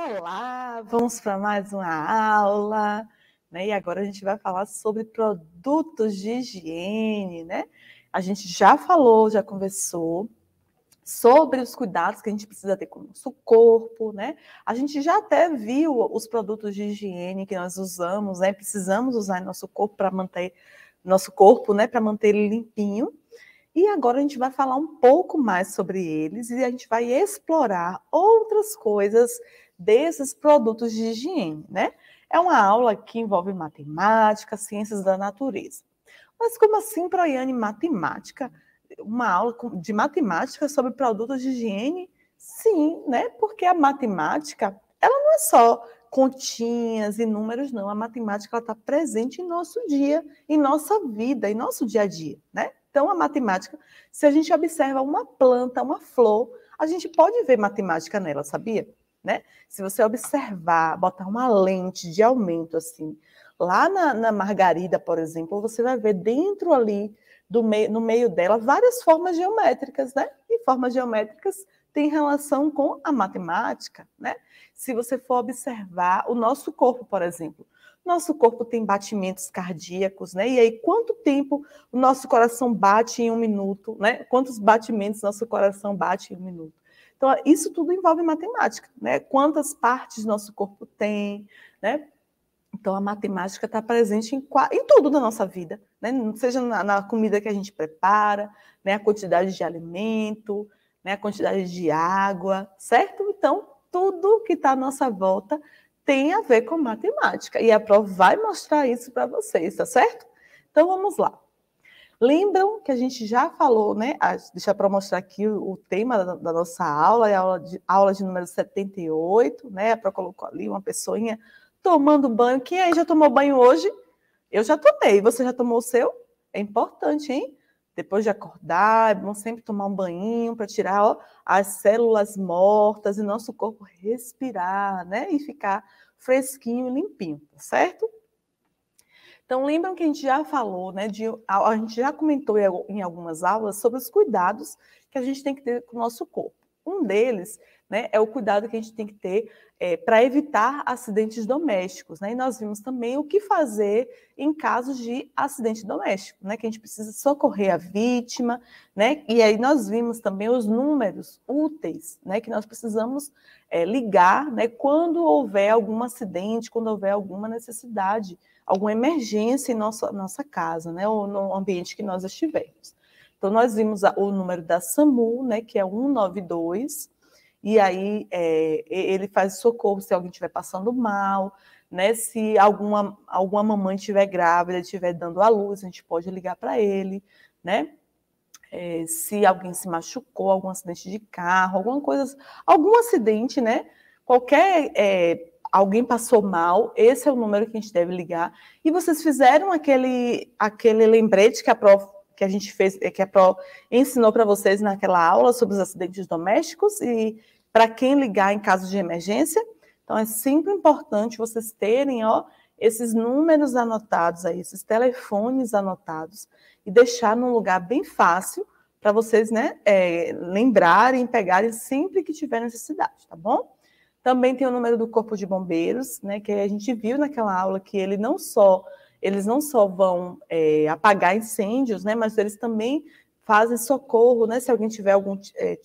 Olá, vamos para mais uma aula, né? E agora a gente vai falar sobre produtos de higiene, né? A gente já falou, já conversou sobre os cuidados que a gente precisa ter com o nosso corpo, né? A gente já até viu os produtos de higiene que nós usamos, né? Precisamos usar nosso corpo para manter nosso corpo, né, para manter ele limpinho. E agora a gente vai falar um pouco mais sobre eles e a gente vai explorar outras coisas desses produtos de higiene, né? É uma aula que envolve matemática, ciências da natureza. Mas como assim, Proiane, matemática? Uma aula de matemática sobre produtos de higiene? Sim, né? Porque a matemática, ela não é só continhas e números, não. A matemática ela está presente em nosso dia, em nossa vida, em nosso dia a dia, né? Então, a matemática, se a gente observa uma planta, uma flor, a gente pode ver matemática nela, sabia? né? Se você observar, botar uma lente de aumento assim, lá na, na Margarida, por exemplo, você vai ver dentro ali do meio, no meio dela várias formas geométricas, né? E formas geométricas têm relação com a matemática, né? Se você for observar o nosso corpo, por exemplo, nosso corpo tem batimentos cardíacos, né? E aí, quanto tempo o nosso coração bate em um minuto, né? Quantos batimentos nosso coração bate em um minuto? Então, isso tudo envolve matemática, né? Quantas partes nosso corpo tem, né? Então, a matemática está presente em, em, tudo da nossa vida, né? Seja na, na, comida que a gente prepara, né? A quantidade de alimento, né? A quantidade de água, certo? Então, tudo que está à nossa volta tem a ver com matemática. E a prova vai mostrar isso para vocês, tá certo? Então, vamos lá. Lembram que a gente já falou, né? Deixa para mostrar aqui o tema da, nossa aula, é a aula de, aula de número 78, né? Para colocou ali uma pessoinha tomando banho. Quem aí já tomou banho hoje? Eu já tomei. Você já tomou o seu? É importante, hein? Depois de acordar, é bom sempre tomar um banho para tirar ó, as células mortas e nosso corpo respirar, né? E ficar fresquinho, limpinho, tá certo? Então, lembram que a gente já falou, né, de, a, a gente já comentou em algumas aulas sobre os cuidados que a gente tem que ter com o nosso corpo. Um deles né, é o cuidado que a gente tem que ter é, para evitar acidentes domésticos. Né? E nós vimos também o que fazer em casos de acidente doméstico, né? que a gente precisa socorrer a vítima. Né? E aí nós vimos também os números úteis né, que nós precisamos é, ligar né, quando houver algum acidente, quando houver alguma necessidade alguma emergência em nossa, nossa casa, né, ou no ambiente que nós estivermos. Então, nós vimos o número da SAMU, né, que é 192, e aí é, ele faz socorro se alguém estiver passando mal, né, se alguma, alguma mamãe estiver grávida, estiver dando à luz, a gente pode ligar para ele, né? É, se alguém se machucou, algum acidente de carro, alguma coisa, algum acidente, né? Qualquer é, alguém passou mal, esse é o número que a gente deve ligar. E vocês fizeram aquele, aquele lembrete que a que a gente fez, que a Pro ensinou para vocês naquela aula sobre os acidentes domésticos e para quem ligar em caso de emergência. Então é sempre importante vocês terem, ó, esses números anotados aí, esses telefones anotados e deixar num lugar bem fácil para vocês, né, é, lembrarem, pegarem sempre que tiver necessidade, tá bom? Também tem o número do Corpo de Bombeiros, né, que a gente viu naquela aula que ele não só eles não só vão é, apagar incêndios, né, mas eles também fazem socorro, né, se alguém tiver algum é,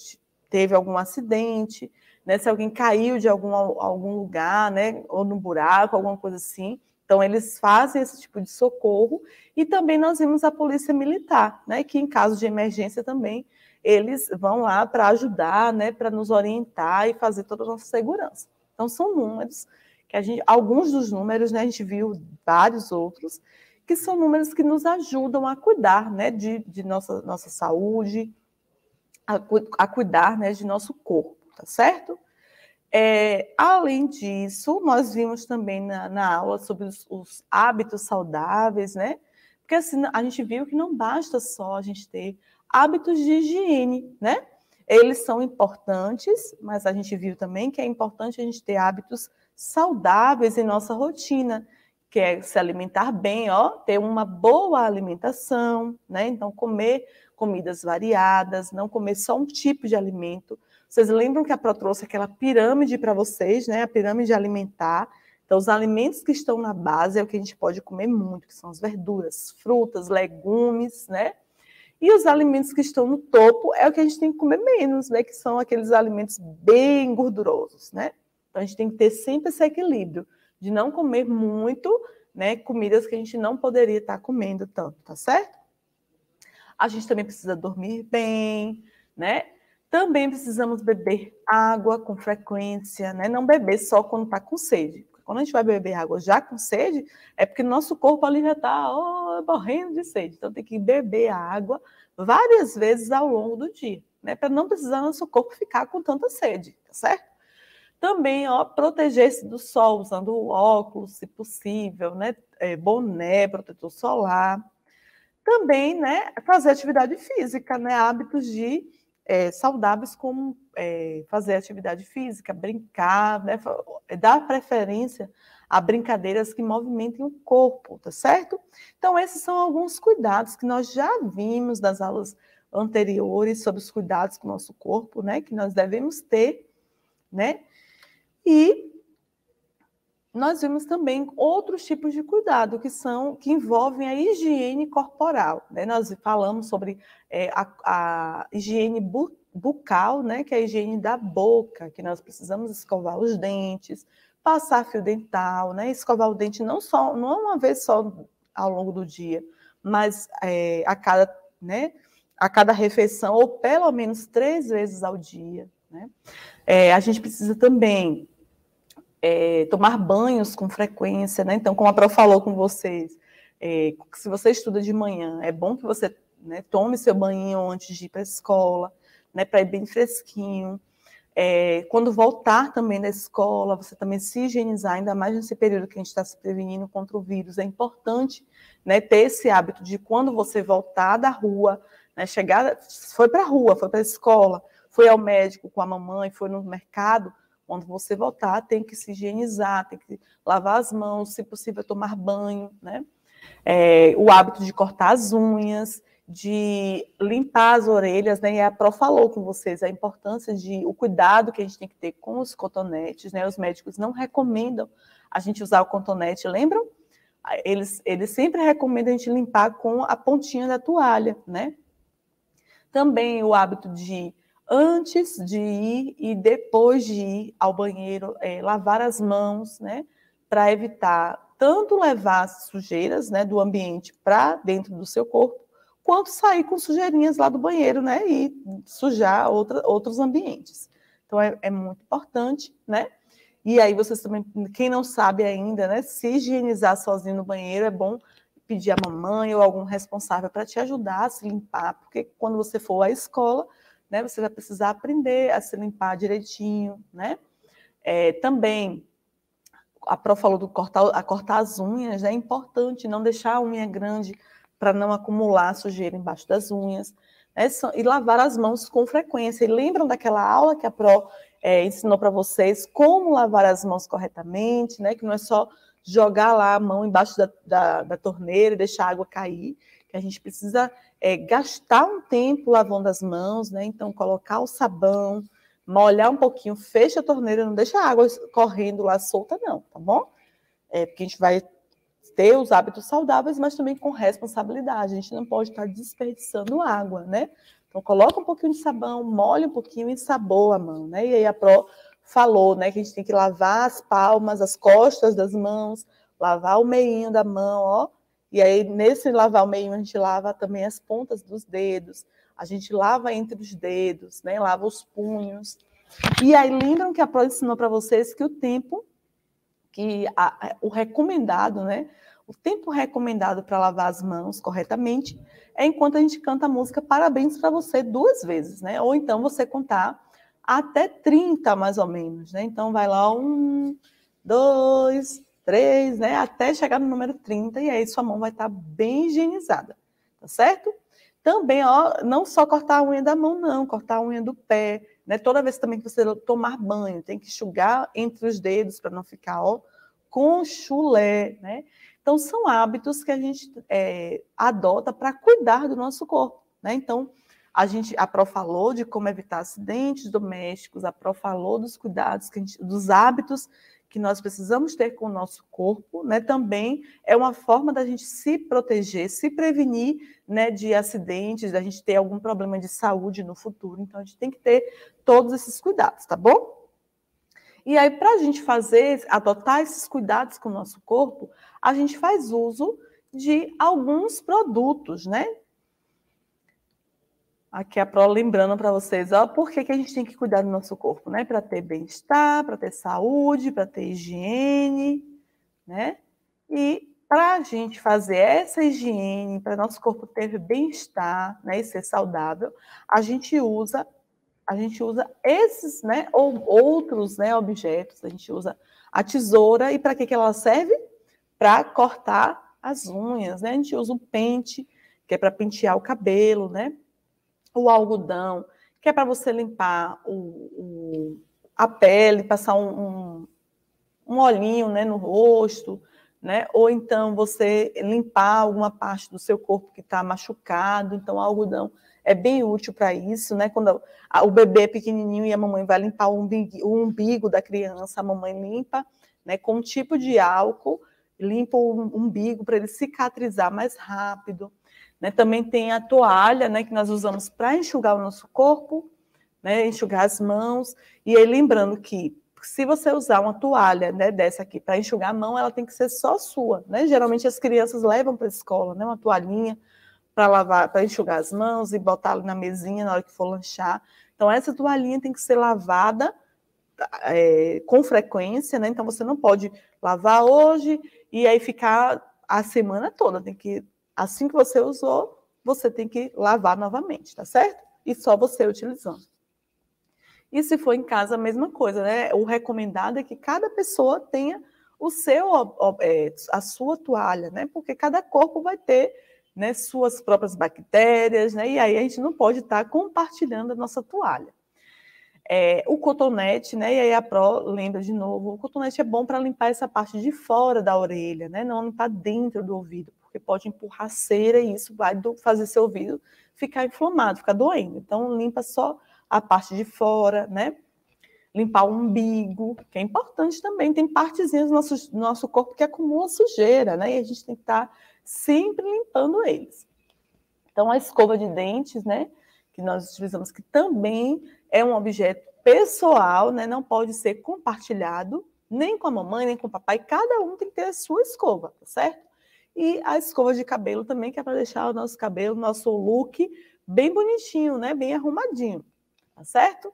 teve algum acidente, né, se alguém caiu de algum, algum lugar, né, ou no buraco, alguma coisa assim. Então eles fazem esse tipo de socorro e também nós vimos a polícia militar, né, que em caso de emergência também eles vão lá para ajudar, né, para nos orientar e fazer toda a nossa segurança. Então, são números que a gente, alguns dos números, né, a gente viu vários outros, que são números que nos ajudam a cuidar, né, de, de nossa, nossa saúde, a, a cuidar, né, de nosso corpo, tá certo? É, além disso, nós vimos também na, na aula sobre os, os hábitos saudáveis, né? Porque assim, a gente viu que não basta só a gente ter hábitos de higiene, né? Eles são importantes, mas a gente viu também que é importante a gente ter hábitos saudáveis em nossa rotina, que é se alimentar bem, ó, ter uma boa alimentação, né? Então comer comidas variadas, não comer só um tipo de alimento. Vocês lembram que a Pro trouxe aquela pirâmide para vocês, né? A pirâmide alimentar. Então, os alimentos que estão na base é o que a gente pode comer muito, que são as verduras, frutas, legumes, né? E os alimentos que estão no topo é o que a gente tem que comer menos, né? Que são aqueles alimentos bem gordurosos, né? Então a gente tem que ter sempre esse equilíbrio de não comer muito, né? Comidas que a gente não poderia estar comendo tanto, tá certo? A gente também precisa dormir bem, né? Também precisamos beber água com frequência, né? Não beber só quando está com sede. Quando a gente vai beber água já com sede, é porque nosso corpo ali já está, oh, morrendo de sede. Então, tem que beber água várias vezes ao longo do dia, né? Para não precisar nosso corpo ficar com tanta sede, tá certo? Também, ó, proteger-se do sol, usando óculos, se possível, né? É, boné, protetor solar. Também, né? Fazer atividade física, né? Hábitos de é, saudáveis como é, fazer atividade física, brincar, né? É, dar preferência a brincadeiras que movimentem o corpo, tá certo? Então, esses são alguns cuidados que nós já vimos das aulas anteriores sobre os cuidados com o nosso corpo, né? Que nós devemos ter, né? E nós vimos também outros tipos de cuidado que são que envolvem a higiene corporal. Né? Nós falamos sobre é, a, a, higiene bu bucal, né? que é a higiene da boca, que nós precisamos escovar os dentes, passar fio dental, né? Escovar o dente não só, não é uma vez só ao longo do dia, mas é, a cada, né? A cada refeição ou pelo menos três vezes ao dia, né? É, a gente precisa também é, tomar banhos com frequência, né? Então, como a Pro falou com vocês, é, se você estuda de manhã, é bom que você né, tome seu banho antes de ir para a escola, né? Para ir bem fresquinho. É, quando voltar também da escola, você também se higienizar, ainda mais nesse período que a gente está se prevenindo contra o vírus. É importante né, ter esse hábito de quando você voltar da rua, né, chegar, foi para a rua, foi para a escola, foi ao médico com a mamãe, foi no mercado, quando você voltar, tem que se higienizar, tem que lavar as mãos, se possível, tomar banho, né? É, o hábito de cortar as unhas, de limpar as orelhas, né? E a Pro falou com vocês a importância de o cuidado que a gente tem que ter com os cotonetes, né? Os médicos não recomendam a gente usar o cotonete, lembram? Eles, eles sempre recomendam a gente limpar com a pontinha da toalha, né? Também o hábito de antes de ir e depois de ir ao banheiro, é, lavar as mãos, né? Para evitar tanto levar as sujeiras né, do ambiente para dentro do seu corpo, quanto sair com sujeirinhas lá do banheiro, né? E sujar outra, outros ambientes. Então é, é, muito importante, né? E aí vocês também, quem não sabe ainda, né? Se higienizar sozinho no banheiro é bom pedir a mamãe ou algum responsável para te ajudar a se limpar, porque quando você for à escola, né? Você vai precisar aprender a se limpar direitinho, né? É, também a Pro falou do cortar, a cortar as unhas, né? é importante não deixar a unha grande para não acumular sujeira embaixo das unhas, né? e lavar as mãos com frequência. E lembram daquela aula que a Pro é, ensinou para vocês como lavar as mãos corretamente, né? Que não é só jogar lá a mão embaixo da, da, da torneira e deixar a água cair, que a gente precisa é, gastar um tempo lavando as mãos, né? Então, colocar o sabão, molhar um pouquinho, fecha a torneira, não deixa a água correndo lá solta, não, tá bom? É, porque a gente vai ter os hábitos saudáveis, mas também com responsabilidade. A gente não pode estar desperdiçando água, né? Então coloca um pouquinho de sabão, molha um pouquinho e saboa a mão, né? E aí a Pro falou, né, que a gente tem que lavar as palmas, as costas das mãos, lavar o meinho da mão, ó. E aí nesse lavar o meinho a gente lava também as pontas dos dedos, a gente lava entre os dedos, né? Lava os punhos. E aí lembram que a Pro ensinou para vocês que o tempo que a, o recomendado, né? O tempo recomendado para lavar as mãos corretamente é enquanto a gente canta a música Parabéns para você duas vezes, né? Ou então você contar até 30, mais ou menos, né? Então vai lá um, dois, três, né? Até chegar no número 30 e aí sua mão vai estar tá bem higienizada, tá certo? Também, ó, não só cortar a unha da mão, não, cortar a unha do pé, né? Toda vez também que você tomar banho, tem que enxugar entre os dedos para não ficar ó, com chulé. Né? Então, são hábitos que a gente é, adota para cuidar do nosso corpo. Né? Então, a gente a Pro falou de como evitar acidentes domésticos, a Pro falou dos cuidados, gente, dos hábitos que nós precisamos ter com o nosso corpo, né, também é uma forma da gente se proteger, se prevenir né, de acidentes, da gente ter algum problema de saúde no futuro. Então, a gente tem que ter todos esses cuidados, tá bom? E aí, para a gente fazer, adotar esses cuidados com o nosso corpo, a gente faz uso de alguns produtos, né? Aqui é a Pro lembrando para vocês, ó, por que, que a gente tem que cuidar do nosso corpo, né? Para ter bem-estar, para ter saúde, para ter higiene, né? E para a gente fazer essa higiene, para nosso corpo ter bem-estar, né, e ser saudável, a gente usa a gente usa esses, né, ou outros, né, objetos. A gente usa a tesoura e para que que ela serve? Para cortar as unhas, né? A gente usa o pente, que é para pentear o cabelo, né? o algodão, que é para você limpar o, o, a pele, passar um, um, um olhinho né, no rosto, né? ou então você limpar alguma parte do seu corpo que está machucado. Então, o algodão é bem útil para isso, né? Quando o bebê é pequenininho e a mamãe vai limpar o umbigo, o umbigo da criança, a mamãe limpa, né? Com um tipo de álcool, limpa o umbigo para ele cicatrizar mais rápido. Né? Também tem a toalha, né, que nós usamos para enxugar o nosso corpo, né, enxugar as mãos. E aí, lembrando que se você usar uma toalha né, dessa aqui para enxugar a mão, ela tem que ser só sua. Né? Geralmente as crianças levam para a escola né, uma toalhinha para lavar, para enxugar as mãos e botar na mesinha na hora que for lanchar. Então, essa toalhinha tem que ser lavada é, com frequência, né? Então, você não pode lavar hoje e aí ficar a semana toda, tem que Assim que você usou, você tem que lavar novamente, tá certo? E só você utilizando. E se for em casa, a mesma coisa, né? O recomendado é que cada pessoa tenha o seu, é, a sua toalha, né? Porque cada corpo vai ter né, suas próprias bactérias, né? E aí a gente não pode estar tá compartilhando a nossa toalha. É, o cotonete, né? E aí a Pro lembra de novo, o cotonete é bom para limpar essa parte de fora da orelha, né? Não limpar tá dentro do ouvido porque pode empurrar cera e isso vai fazer seu ouvido ficar inflamado, ficar doendo. Então, limpa só a parte de fora, né? Limpar o umbigo, que é importante também. Tem partezinhas do nosso, do nosso corpo que acumula sujeira, né? E a gente tem que estar tá sempre limpando eles. Então, a escova de dentes, né? Que nós utilizamos, que também é um objeto pessoal, né? Não pode ser compartilhado nem com a mamãe, nem com o papai. Cada um tem que ter a sua escova, tá certo? E a escova de cabelo também, que é para deixar o nosso cabelo, nosso look bem bonitinho, né? Bem arrumadinho, tá certo?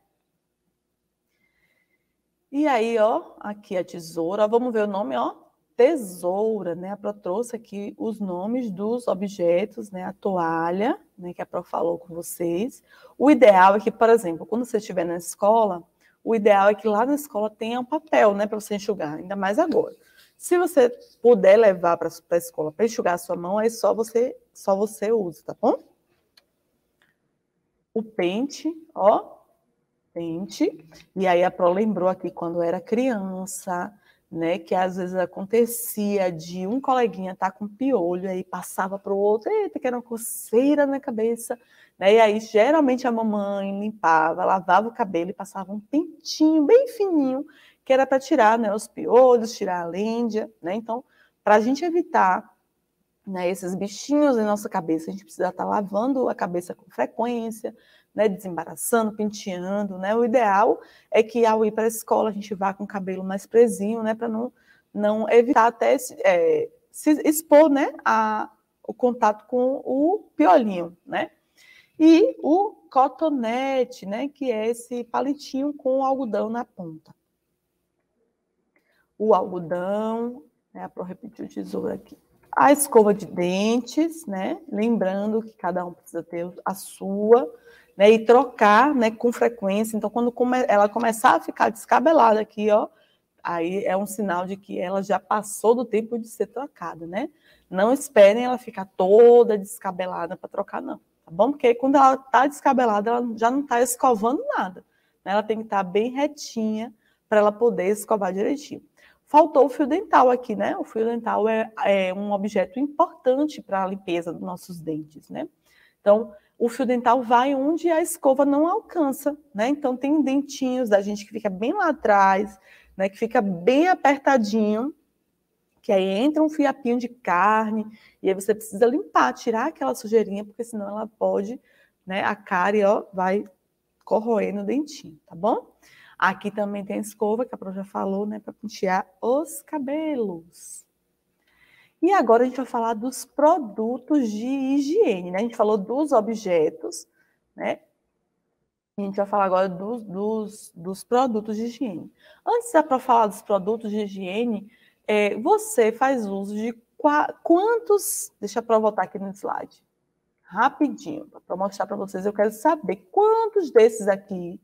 E aí, ó, aqui a tesoura, vamos ver o nome, ó, tesoura, né? A Pro trouxe aqui os nomes dos objetos, né? A toalha, né? Que a Pro falou com vocês. O ideal é que, por exemplo, quando você estiver na escola, o ideal é que lá na escola tenha um papel, né? Para você enxugar, ainda mais agora. Se você puder levar para a escola para enxugar a sua mão, aí só você, só você usa, tá bom? O pente, ó, pente. E aí a Pro lembrou aqui quando era criança, né, que às vezes acontecia de um coleguinha estar tá com piolho aí passava para o outro, eita, que era uma coceira na cabeça, né? E aí geralmente a mamãe limpava, lavava o cabelo e passava um pentinho bem fininho que era para tirar né, os piolhos, tirar a lêndia, né? Então, para a gente evitar né, esses bichinhos na nossa cabeça, a gente precisa estar tá lavando a cabeça com frequência, né, desembaraçando, penteando, né? O ideal é que ao ir para a escola a gente vá com o cabelo mais presinho, né, para não, não evitar até se, é, se expor, né, a, o contato com o piolinho, né? E o cotonete, né, que é esse palitinho com algodão na ponta o algodão, né, para repetir o tesouro aqui. A escova de dentes, né? Lembrando que cada um precisa ter a sua, né? E trocar, né? Com frequência. Então, quando come ela começar a ficar descabelada aqui, ó, aí é um sinal de que ela já passou do tempo de ser trocada, né? Não esperem ela ficar toda descabelada para trocar, não, tá bom? Porque quando ela tá descabelada, ela já não está escovando nada. Né? Ela tem que estar tá bem retinha para ela poder escovar direitinho faltou o fio dental aqui, né? O fio dental é, é um objeto importante para a limpeza dos nossos dentes, né? Então, o fio dental vai onde a escova não alcança, né? Então, tem dentinhos da gente que fica bem lá atrás, né? Que fica bem apertadinho, que aí entra um fiapinho de carne, e aí você precisa limpar, tirar aquela sujeirinha, porque senão ela pode, né? A cárie, ó, vai corroendo o dentinho, tá bom? Aqui também tem a escova, que a Pro já falou, né, para pentear os cabelos. E agora a gente vai falar dos produtos de higiene, né? A gente falou dos objetos, né? A gente vai falar agora dos, dos, dos produtos de higiene. Antes da Pro falar dos produtos de higiene, é, você faz uso de qua, quantos. Deixa eu voltar aqui no slide. Rapidinho, para mostrar para vocês, eu quero saber quantos desses aqui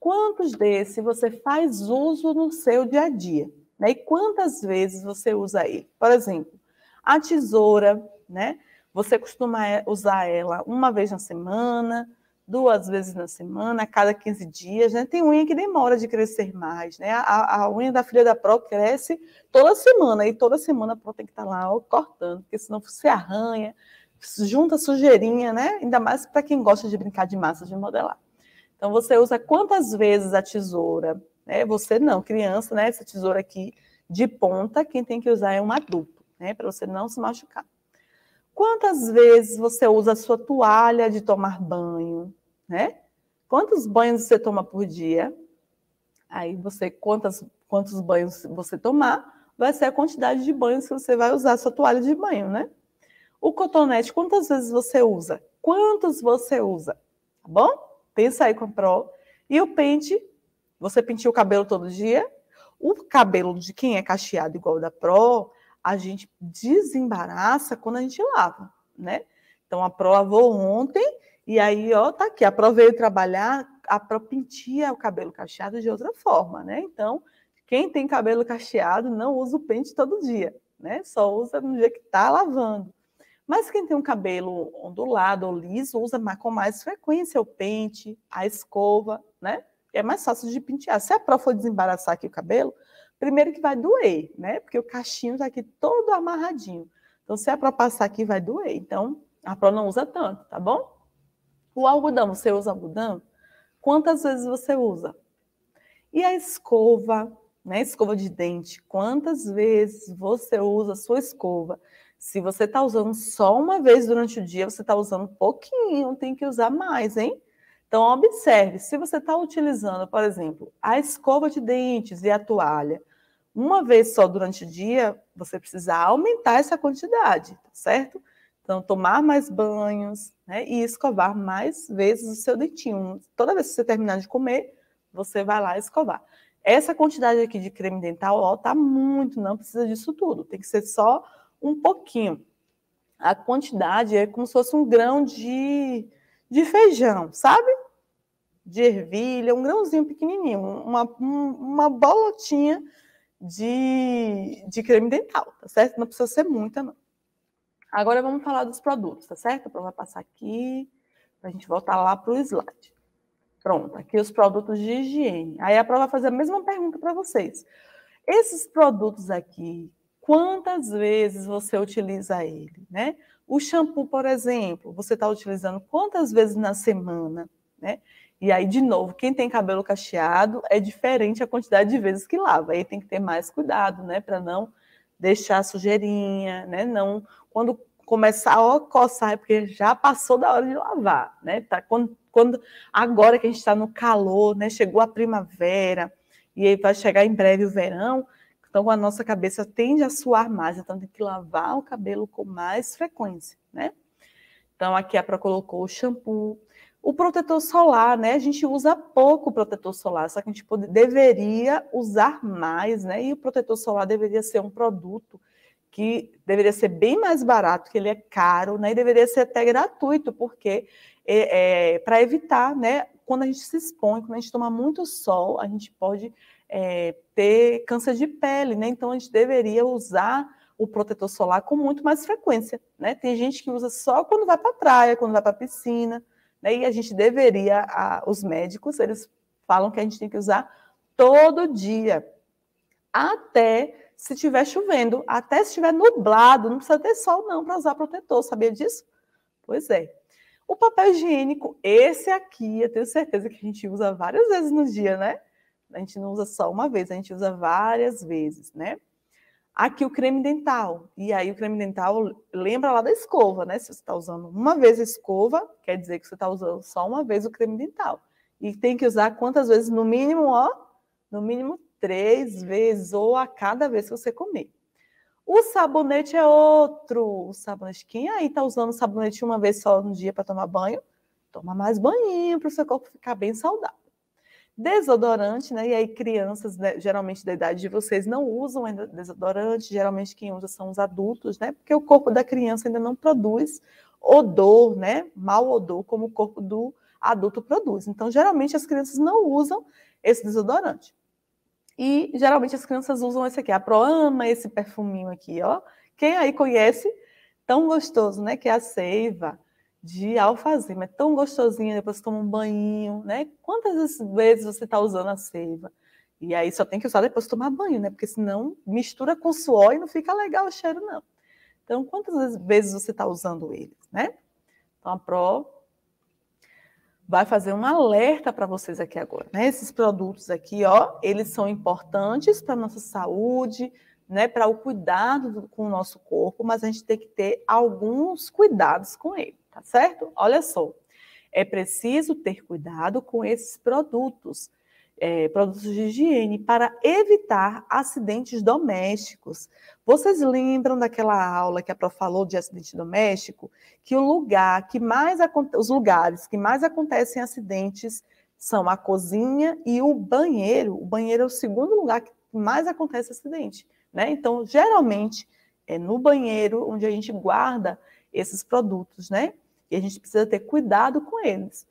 quantos desse você faz uso no seu dia a dia? Né? E quantas vezes você usa ele? Por exemplo, a tesoura, né? Você costuma eh, usar ela uma vez na semana, duas vezes na semana, a cada 15 dias, né? Tem unha que demora de crescer mais, né? A, a unha da filha da Pro cresce toda semana, e toda semana a Pro tem que estar tá lá ó, cortando, porque senão você arranha, junta sujeirinha, né? Ainda mais para quem gosta de brincar de massa de modelar. Então, você usa quantas vezes a tesoura? É, você não, criança, né? Essa tesoura aqui de ponta, quem tem que usar é um adulto, né? Para você não se machucar. Quantas vezes você usa a sua toalha de tomar banho, né? Quantos banhos você toma por dia? Aí você, quantas, quantos banhos você tomar, vai ser a quantidade de banhos que você vai usar a sua toalha de banho, né? O cotonete, quantas vezes você usa? Quantos você usa? Tá bom? Pensa aí com a Pro. E o pente, você pentia o cabelo todo dia. O cabelo de quem é cacheado igual o da Pro, a gente desembaraça quando a gente lava, né? Então a Pro lavou ontem e aí, ó, tá aqui. A Pro veio trabalhar, a Pro pentia o cabelo cacheado de outra forma, né? Então, quem tem cabelo cacheado não usa o pente todo dia, né? Só usa no dia que tá lavando. Mas quem tem um cabelo ondulado ou liso usa com mais frequência o pente, a escova, né? É mais fácil de pentear. Se a pró for desembaraçar aqui o cabelo, primeiro que vai doer, né? Porque o cachinho está aqui todo amarradinho. Então, se a para passar aqui, vai doer. Então, a pró não usa tanto, tá bom? O algodão, você usa algodão? Quantas vezes você usa? E a escova, né? Escova de dente, quantas vezes você usa a sua escova? Se você está usando só uma vez durante o dia, você está usando pouquinho, tem que usar mais, hein? Então, observe, se você está utilizando, por exemplo, a escova de dentes e a toalha uma vez só durante o dia, você precisa aumentar essa quantidade, tá certo? Então, tomar mais banhos né, e escovar mais vezes o seu dentinho. Toda vez que você terminar de comer, você vai lá escovar. Essa quantidade aqui de creme dental, ó, tá muito, não precisa disso tudo. Tem que ser só um pouquinho. A quantidade é como se fosse um grão de, de feijão, sabe? De ervilha, um grãozinho pequenininho, uma, uma bolotinha de, de creme dental, tá certo? Não precisa ser muita, não. Agora vamos falar dos produtos, tá certo? Então vai passar aqui, para a gente voltar lá pro slide. Pronto, aqui os produtos de higiene. Aí a prova vai fazer a mesma pergunta para vocês. Esses produtos aqui Quantas vezes você utiliza ele, né? O shampoo, por exemplo, você está utilizando quantas vezes na semana, né? E aí, de novo, quem tem cabelo cacheado é diferente a quantidade de vezes que lava. Aí tem que ter mais cuidado, né? Para não deixar sujeirinha, né? Não, quando começar a coçar, é porque já passou da hora de lavar, né? Tá, quando, quando agora que a gente está no calor, né? Chegou a primavera e vai chegar em breve o verão, então, a nossa cabeça tende a suar mais, então tem que lavar o cabelo com mais frequência, né? Então, aqui a Pra colocou o shampoo, o protetor solar, né? A gente usa pouco protetor solar, só que a gente pode, deveria usar mais, né? E o protetor solar deveria ser um produto que deveria ser bem mais barato, que ele é caro, né? E deveria ser até gratuito, porque é, é para evitar, né? Quando a gente se expõe, quando a gente toma muito sol, a gente pode é, ter câncer de pele, né? Então a gente deveria usar o protetor solar com muito mais frequência, né? Tem gente que usa só quando vai para a praia, quando vai para a piscina, né? E a gente deveria, a, os médicos, eles falam que a gente tem que usar todo dia, até se estiver chovendo, até se estiver nublado, não precisa ter sol não para usar protetor, sabia disso? Pois é. O papel higiênico, esse aqui, eu tenho certeza que a gente usa várias vezes no dia, né? A gente não usa só uma vez, a gente usa várias vezes, né? Aqui o creme dental. E aí o creme dental lembra lá da escova, né? Se você está usando uma vez a escova, quer dizer que você está usando só uma vez o creme dental. E tem que usar quantas vezes? No mínimo, ó, no mínimo três vezes ou a cada vez que você comer. O sabonete é outro. O sabonete, quem aí está usando sabonete uma vez só no dia para tomar banho? Toma mais banho para o seu corpo ficar bem saudável desodorante, né? E aí crianças, né, geralmente da idade de vocês, não usam ainda desodorante, geralmente quem usa são os adultos, né? Porque o corpo da criança ainda não produz odor, né? Mal odor como o corpo do adulto produz. Então, geralmente as crianças não usam esse desodorante. E geralmente as crianças usam esse aqui, a Proama, esse perfuminho aqui, ó. Quem aí conhece? Tão gostoso, né? Que é a seiva de alfazema. É tão gostosinho depois toma um banho, né? Quantas vezes você está usando a seiva? E aí só tem que usar depois de tomar banho, né? Porque senão mistura com suor e não fica legal o cheiro, não. Então, quantas vezes você está usando eles, né? Então, a Pro vai fazer um alerta para vocês aqui agora, né? Esses produtos aqui, ó, eles são importantes para nossa saúde, né? Para o cuidado com o nosso corpo, mas a gente tem que ter alguns cuidados com ele tá certo? Olha só, é preciso ter cuidado com esses produtos, é, produtos de higiene, para evitar acidentes domésticos. Vocês lembram daquela aula que a Pro falou de acidente doméstico? Que o lugar que mais os lugares que mais acontecem acidentes são a cozinha e o banheiro. O banheiro é o segundo lugar que mais acontece acidente, né? Então, geralmente é no banheiro onde a gente guarda esses produtos, né? E a gente precisa ter cuidado com eles.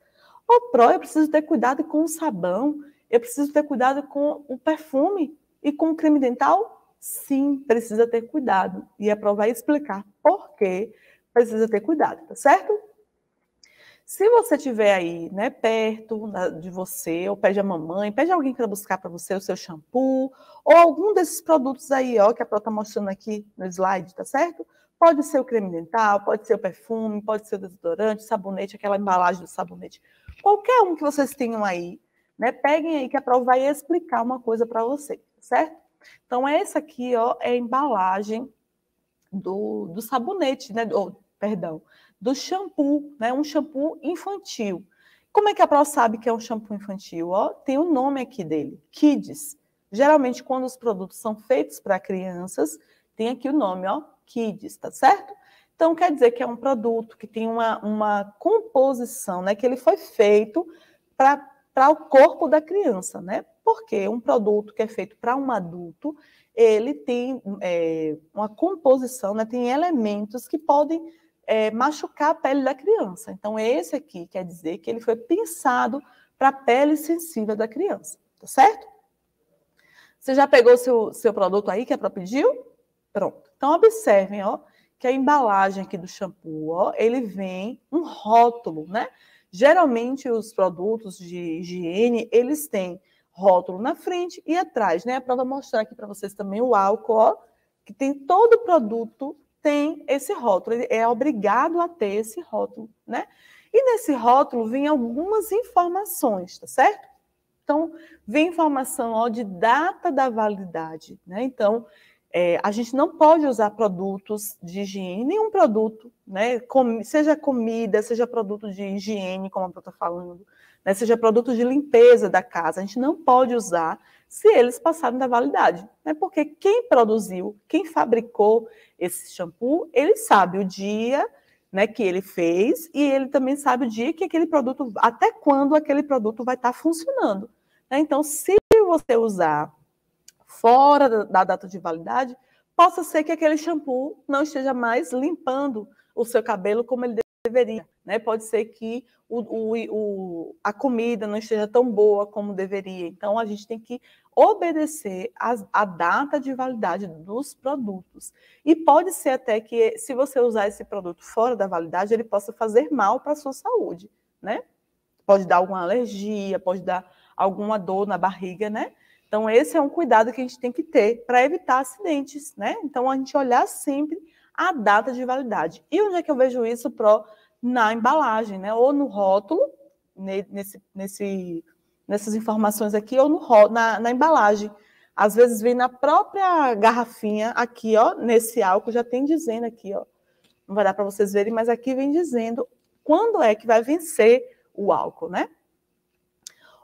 O pró, eu preciso ter cuidado com o sabão, eu preciso ter cuidado com o perfume e com o creme dental? Sim, precisa ter cuidado. E a Pro vai explicar por que precisa ter cuidado, tá certo? Se você tiver aí, né, perto de você, ou pede a mamãe, pede alguém para buscar para você o seu shampoo, ou algum desses produtos aí, ó, que a Pro tá mostrando aqui no slide, tá certo? Pode ser o creme dental, pode ser o perfume, pode ser o desodorante, sabonete, aquela embalagem do sabonete. Qualquer um que vocês tenham aí, né? Peguem aí que a prova vai explicar uma coisa para você, certo? Então, essa aqui, ó, é a embalagem do, do sabonete, né? Ou, perdão, do shampoo, né? Um shampoo infantil. Como é que a prova sabe que é um shampoo infantil? Ó, tem o um nome aqui dele, Kids. Geralmente, quando os produtos são feitos para crianças, tem aqui o nome, ó, Kids, tá certo? Então, quer dizer que é um produto que tem uma, uma composição, né? Que ele foi feito para o corpo da criança, né? Porque um produto que é feito para um adulto, ele tem é, uma composição, né? Tem elementos que podem é, machucar a pele da criança. Então, esse aqui quer dizer que ele foi pensado para a pele sensível da criança, tá certo? Você já pegou seu, seu produto aí que é para pediu? Pronto. Então, observem, ó, que a embalagem aqui do shampoo, ó, ele vem um rótulo, né? Geralmente os produtos de higiene, eles têm rótulo na frente e atrás, né? É para mostrar aqui para vocês também o álcool, ó, que tem todo produto tem esse rótulo, ele é obrigado a ter esse rótulo, né? E nesse rótulo vem algumas informações, tá certo? Então, vem informação ó, de data da validade, né? Então, é, a gente não pode usar produtos de higiene, nenhum produto, né? Com, seja comida, seja produto de higiene, como a Bruta está falando, né? seja produto de limpeza da casa, a gente não pode usar se eles passarem da validade. Né? Porque quem produziu, quem fabricou esse shampoo, ele sabe o dia né, que ele fez e ele também sabe o dia que aquele produto, até quando aquele produto vai estar tá funcionando. Né? Então, se você usar fora da data de validade, possa ser que aquele shampoo não esteja mais limpando o seu cabelo como ele deveria. Né? Pode ser que o, o, o, a comida não esteja tão boa como deveria. Então, a gente tem que obedecer à data de validade dos produtos. E pode ser até que, se você usar esse produto fora da validade, ele possa fazer mal para a sua saúde, né? Pode dar alguma alergia, pode dar alguma dor na barriga, né? Então, esse é um cuidado que a gente tem que ter para evitar acidentes, né? Então, a gente olhar sempre a data de validade. E onde é que eu vejo isso, Pro? Na embalagem, né? Ou no rótulo, nesse, nesse, nessas informações aqui, ou no, na, na embalagem. Às vezes vem na própria garrafinha aqui, ó, nesse álcool, já tem dizendo aqui, ó. Não vai dar para vocês verem, mas aqui vem dizendo quando é que vai vencer o álcool, né?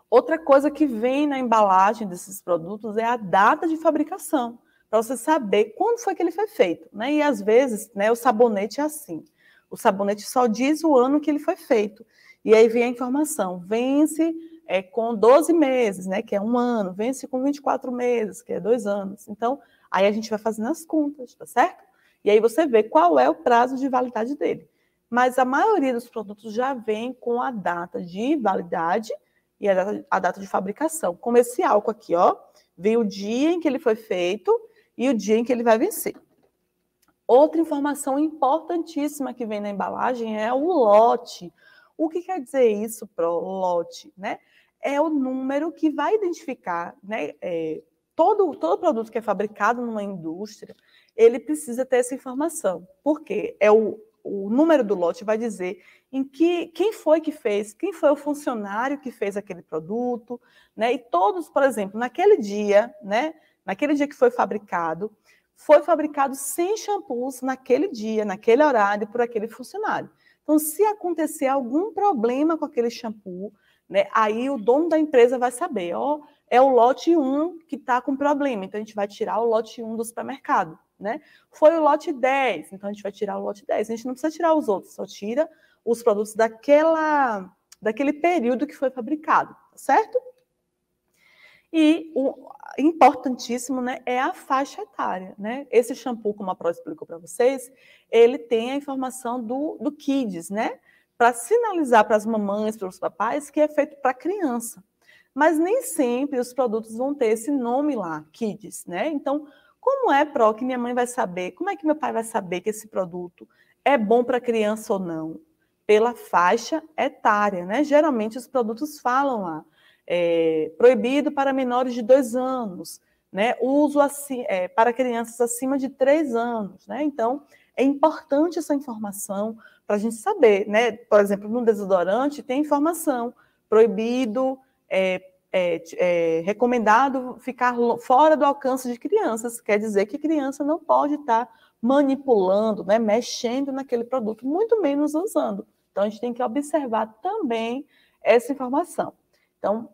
Outra coisa que vem na embalagem desses produtos é a data de fabricação, para você saber quando foi que ele foi feito. Né? E às vezes né, o sabonete é assim. O sabonete só diz o ano que ele foi feito. E aí vem a informação: vence é, com 12 meses, né, que é um ano, vence com 24 meses, que é dois anos. Então, aí a gente vai fazendo as contas, tá certo? E aí você vê qual é o prazo de validade dele. Mas a maioria dos produtos já vem com a data de validade e a data, a data de fabricação. Como esse álcool aqui, ó, vem o dia em que ele foi feito e o dia em que ele vai vencer. Outra informação importantíssima que vem na embalagem é o lote. O que quer dizer isso, pro lote, né? É o número que vai identificar, né? É, todo, todo produto que é fabricado numa indústria, ele precisa ter essa informação, porque é o o número do lote vai dizer em que quem foi que fez, quem foi o funcionário que fez aquele produto, né? E todos, por exemplo, naquele dia, né? Naquele dia que foi fabricado, foi fabricado sem shampoos naquele dia, naquele horário, por aquele funcionário. Então, se acontecer algum problema com aquele shampoo, né, aí o dono da empresa vai saber, ó, é o lote 1 que está com problema, então a gente vai tirar o lote 1 do supermercado né? Foi o lote 10, então a gente vai tirar o lote 10. A gente não precisa tirar os outros, só tira os produtos daquela, daquele período que foi fabricado, tá certo? E o importantíssimo né, é a faixa etária. Né? Esse shampoo, como a Pro explicou para vocês, ele tem a informação do, do Kids, né? Para sinalizar para as mamães, para os papais, que é feito para criança. Mas nem sempre os produtos vão ter esse nome lá, Kids, né? Então, como é, Pro, que minha mãe vai saber? Como é que meu pai vai saber que esse produto é bom para criança ou não? Pela faixa etária, né? Geralmente os produtos falam lá, é, proibido para menores de dois anos, né? Uso assim, é, para crianças acima de três anos, né? Então, é importante essa informação para a gente saber, né? Por exemplo, no desodorante tem informação, proibido, é, é, é, recomendado ficar fora do alcance de crianças, quer dizer que criança não pode estar manipulando, né, mexendo naquele produto, muito menos usando. Então, a gente tem que observar também essa informação. Então,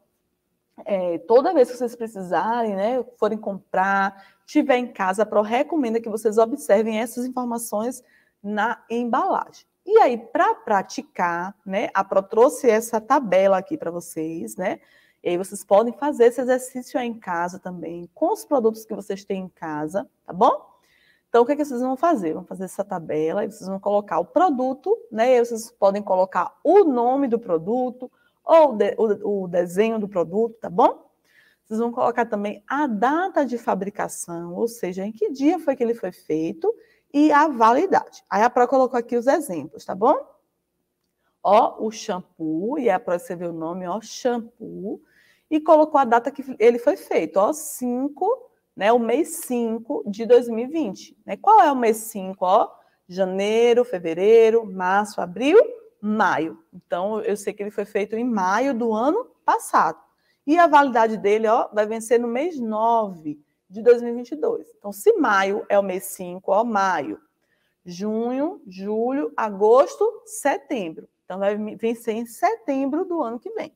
é, toda vez que vocês precisarem, né, forem comprar, tiver em casa, a Pro recomenda que vocês observem essas informações na embalagem. E aí, para praticar, né, a Pro trouxe essa tabela aqui para vocês, né, e aí vocês podem fazer esse exercício aí em casa também, com os produtos que vocês têm em casa, tá bom? Então, o que, é que vocês vão fazer? Vão fazer essa tabela e vocês vão colocar o produto, né? E aí vocês podem colocar o nome do produto ou de, o, o desenho do produto, tá bom? Vocês vão colocar também a data de fabricação, ou seja, em que dia foi que ele foi feito e a validade. Aí a Pro colocou aqui os exemplos, tá bom? Ó, o shampoo, e a Pro escreveu o nome, ó, shampoo e colocou a data que ele foi feito, ó, 5, né, o mês 5 de 2020. Né? Qual é o mês 5? Ó, janeiro, fevereiro, março, abril, maio. Então, eu sei que ele foi feito em maio do ano passado. E a validade dele ó, vai vencer no mês 9 de 2022. Então, se maio é o mês 5, ó, maio, junho, julho, agosto, setembro. Então, vai vencer em setembro do ano que vem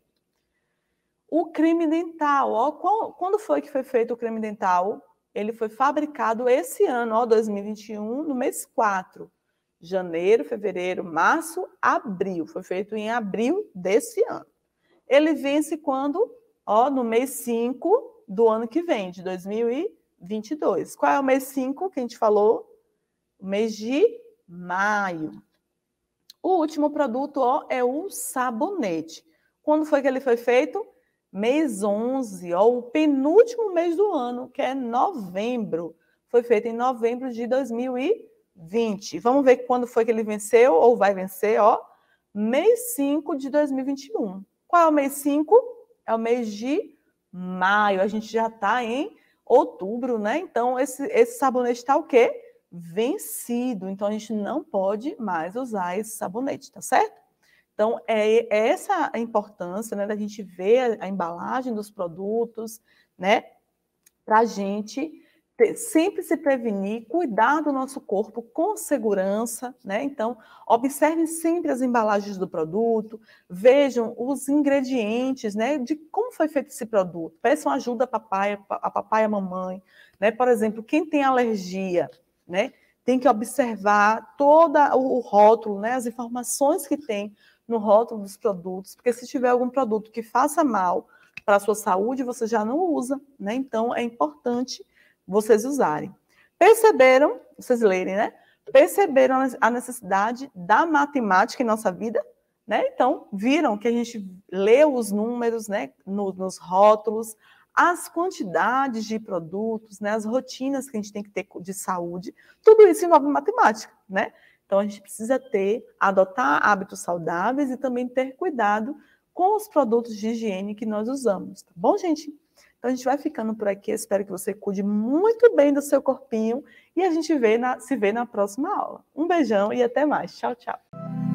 o crime dental. Ó, qual, quando foi que foi feito o crime dental? Ele foi fabricado esse ano, ó, 2021, no mês 4. Janeiro, fevereiro, março, abril. Foi feito em abril desse ano. Ele vence quando? Ó, no mês 5 do ano que vem, de 2022. Qual é o mês 5 que a gente falou? O mês de maio. O último produto ó, é o sabonete. Quando foi que ele foi feito? mês 11, ou o penúltimo mês do ano, que é novembro. Foi feito em novembro de 2020. Vamos ver quando foi que ele venceu, ou vai vencer, ó. Mês 5 de 2021. Qual é o mês 5? É o mês de maio. A gente já está em outubro, né? Então, esse, esse sabonete está o quê? Vencido. Então, a gente não pode mais usar esse sabonete, tá certo? Então, é, essa a importância né, da gente ver a, a embalagem dos produtos, né? Para a gente ter, sempre se prevenir, cuidar do nosso corpo com segurança, né? Então, observem sempre as embalagens do produto, vejam os ingredientes, né? De como foi feito esse produto. Peçam ajuda a papai, a papai, a mamãe, né? Por exemplo, quem tem alergia, né? Tem que observar toda o rótulo, né? As informações que tem no rótulo dos produtos, porque se tiver algum produto que faça mal para a sua saúde, você já não usa, né? Então é importante vocês usarem. Perceberam, vocês lerem, né? Perceberam a necessidade da matemática em nossa vida, né? Então, viram que a gente lê os números, né, nos, nos rótulos, as quantidades de produtos, né, as rotinas que a gente tem que ter de saúde, tudo isso envolve matemática, né? Então, a gente precisa ter, adotar hábitos saudáveis e também ter cuidado com os produtos de higiene que nós usamos, tá bom, gente? Então, a gente vai ficando por aqui. Espero que você cuide muito bem do seu corpinho e a gente vê na, se vê na próxima aula. Um beijão e até mais. Tchau, tchau.